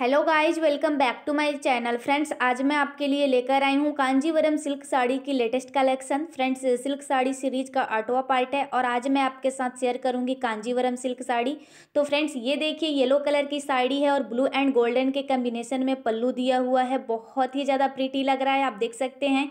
hello guys welcome back to my channel friends आज मैं आपके लिए लेकर आई हूँ कांजीवरम सिल्क साड़ी की latest collection friends silk sari series का आठवा पार्ट है और आज मैं आपके साथ शेयर करूँगी कांजीवरम सिल्क साड़ी तो फ्रेंड्स ये देखिए येलो कलर की साड़ी है और ब्लू एंड गोल्डन के कम्बिनेशन में पल्लू दिया हुआ है बहुत ही ज़्यादा प्रीटी लग रहा है आप देख सकते हैं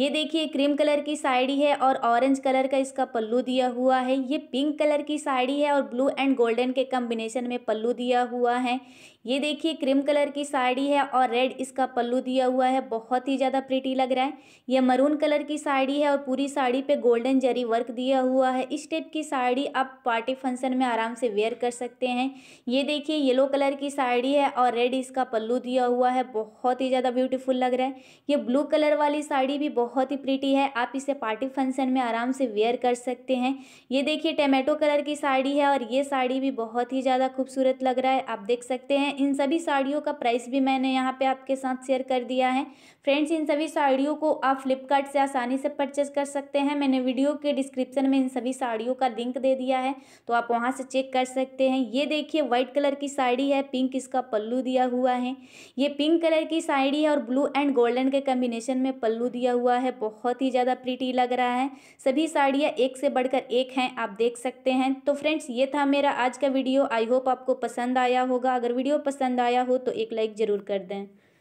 ये देखिए क्रीम कलर की साड़ी है और ऑरेंज कलर का इसका पल्लू दिया हुआ है ये पिंक कलर की साड़ी है और ब्लू एंड गोल्डन के कम्बिनेशन में पल्लू दिया हुआ है ये देखिए क्रीम कलर की साड़ी है और रेड इसका पल्लू दिया हुआ है बहुत ही ज़्यादा प्रिटी लग रहा है यह मरून कलर की साड़ी है और पूरी साड़ी पे गोल्डन जरी वर्क दिया हुआ है इस टाइप की साड़ी आप पार्टी फंक्शन में आराम से वेयर कर सकते हैं ये देखिए येलो कलर की साड़ी है और रेड इसका पल्लू दिया हुआ है बहुत ही ज़्यादा ब्यूटीफुल लग रहा है ये ब्लू कलर वाली साड़ी भी बहुत ही प्रिटी है आप इसे पार्टी फंक्शन में आराम से वेयर कर सकते हैं ये देखिए टमेटो कलर की साड़ी है और ये साड़ी भी बहुत ही ज़्यादा खूबसूरत लग रहा है आप देख सकते हैं इन सभी साड़ी साड़ियों का प्राइस भी मैंने यहाँ पे आपके साथ शेयर कर दिया है फ्रेंड्स इन सभी साड़ियों को आप फ्लिपकार्ट से आसानी से परचेज कर सकते हैं मैंने वीडियो के डिस्क्रिप्शन में इन सभी साड़ियों का लिंक दे दिया है तो आप वहाँ से चेक कर सकते हैं ये देखिए व्हाइट कलर की साड़ी है पिंक इसका पल्लू दिया हुआ है ये पिंक कलर की साड़ी है और ब्लू एंड गोल्डन के कम्बिनेशन में पल्लू दिया हुआ है बहुत ही ज़्यादा प्रिटी लग रहा है सभी साड़ियाँ एक से बढ़कर एक हैं आप देख सकते हैं तो फ्रेंड्स ये था मेरा आज का वीडियो आई होप आपको पसंद आया होगा अगर वीडियो पसंद आया हो हो तो एक लाइक ज़रूर कर दें